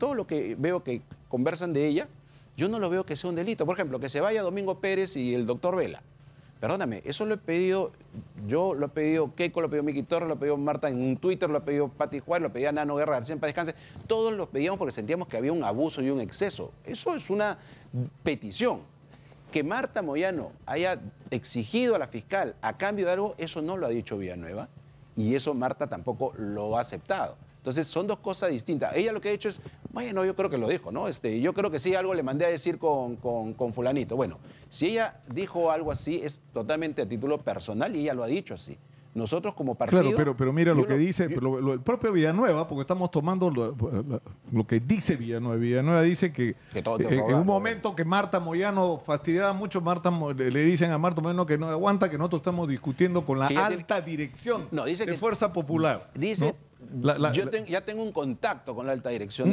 todo lo que veo que conversan de ella, yo no lo veo que sea un delito. Por ejemplo, que se vaya Domingo Pérez y el doctor Vela. Perdóname, eso lo he pedido, yo lo he pedido Keiko, lo pedido Miki Torres, lo pedido Marta en un Twitter, lo pedido Pati Juárez, lo pedía Nano Guerra García en descanse. Todos los pedíamos porque sentíamos que había un abuso y un exceso. Eso es una petición. Que Marta Moyano haya exigido a la fiscal a cambio de algo, eso no lo ha dicho Villanueva y eso Marta tampoco lo ha aceptado. Entonces son dos cosas distintas. Ella lo que ha hecho es bueno, yo creo que lo dijo, ¿no? Este, yo creo que sí, algo le mandé a decir con, fulanito. Bueno, si ella dijo algo así, es totalmente a título personal y ella lo ha dicho así. Nosotros como partido... Claro, pero, pero mira lo que dice el propio Villanueva, porque estamos tomando lo, que dice Villanueva. Villanueva dice que, eh, en, un momento que Marta Moyano fastidiaba mucho, Marta le dicen a Marta Moyano que no aguanta, que nosotros estamos discutiendo con la alta dirección no, dice de que, Fuerza Popular. Dice... yo ya tengo un contacto con la alta dirección.